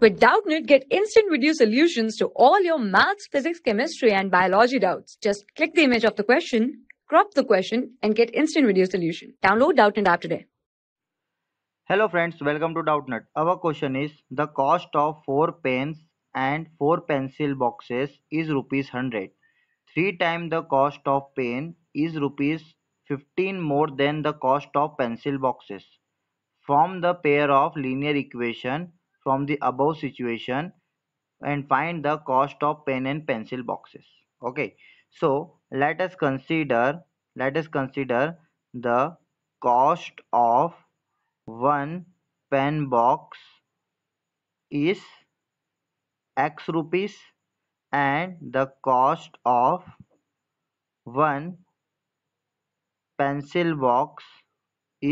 With DoubtNet, get instant video solutions to all your maths, physics, chemistry, and biology doubts. Just click the image of the question, crop the question, and get instant video solution. Download DoubtNet app today. Hello friends, welcome to Doubtnut. Our question is the cost of 4 pens and 4 pencil boxes is rupees 100. 3 times the cost of pen is rupees 15 more than the cost of pencil boxes. Form the pair of linear equation from the above situation and find the cost of pen and pencil boxes okay so let us consider let us consider the cost of one pen box is x rupees and the cost of one pencil box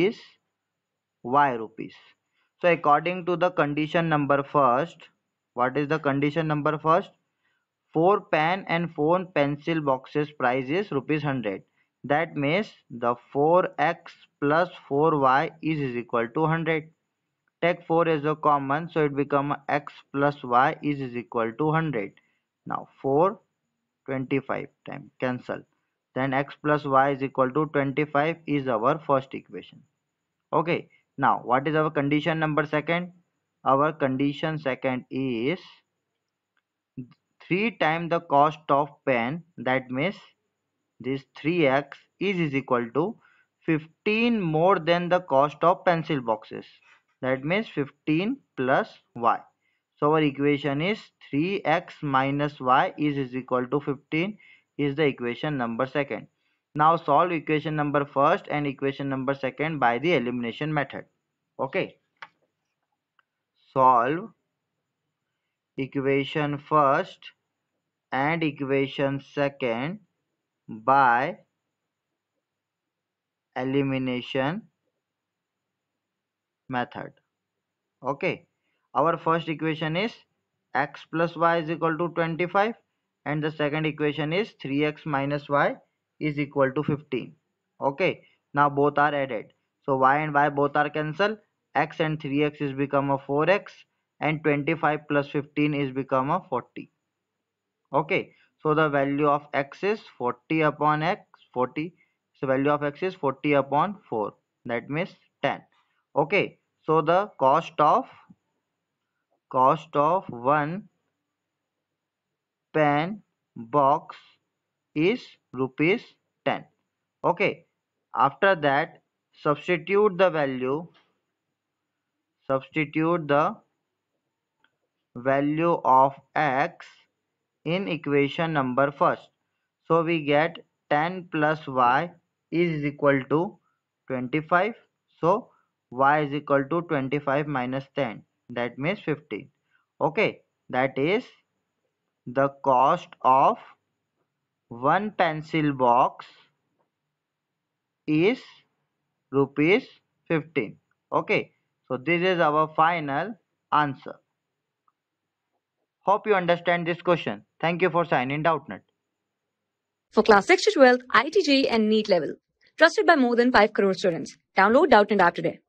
is y rupees so according to the condition number first what is the condition number first four pen and four pencil boxes price is rupees 100 that means the 4x plus 4y is, is equal to 100 take 4 as a common so it become x plus y is, is equal to 100 now 4 25 time cancel then x plus y is equal to 25 is our first equation okay now what is our condition number second our condition second is three times the cost of pen that means this 3x is, is equal to 15 more than the cost of pencil boxes that means 15 plus y so our equation is 3x minus y is, is equal to 15 is the equation number second now solve equation number first and equation number second by the elimination method. Okay. Solve equation first and equation second by elimination method okay our first equation is x plus y is equal to 25 and the second equation is 3x minus y is equal to 15 okay now both are added so y and y both are cancelled x and 3x is become a 4x and 25 plus 15 is become a 40 okay so the value of x is 40 upon x 40 so value of x is 40 upon 4 that means 10 okay so the cost of cost of one pen box is rupees 10 okay after that substitute the value substitute the value of x in equation number first so we get 10 plus y is equal to 25 so y is equal to 25 minus 10 that means 15 okay that is the cost of one pencil box is rupees 15. Okay, so this is our final answer. Hope you understand this question. Thank you for signing Doubtnut. For class 6 to 12, ITG and neat level. Trusted by more than 5 crore students. Download Doubtnut app today.